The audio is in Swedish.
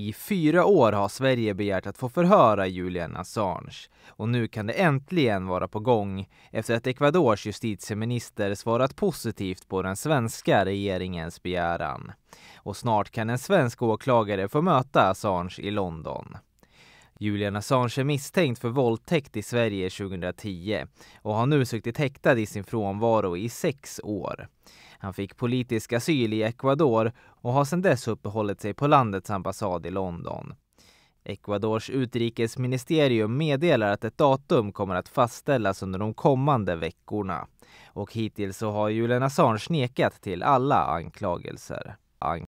I fyra år har Sverige begärt att få förhöra Julian Assange och nu kan det äntligen vara på gång efter att Ecuadors justitieminister svarat positivt på den svenska regeringens begäran. Och snart kan en svensk åklagare få möta Assange i London. Julian Assange är misstänkt för våldtäkt i Sverige 2010 och har nu suttit häktad i sin frånvaro i sex år. Han fick politisk asyl i Ecuador och har sedan dess uppehållit sig på landets ambassad i London. Ecuadors utrikesministerium meddelar att ett datum kommer att fastställas under de kommande veckorna. Och hittills så har Julian Assange nekat till alla anklagelser.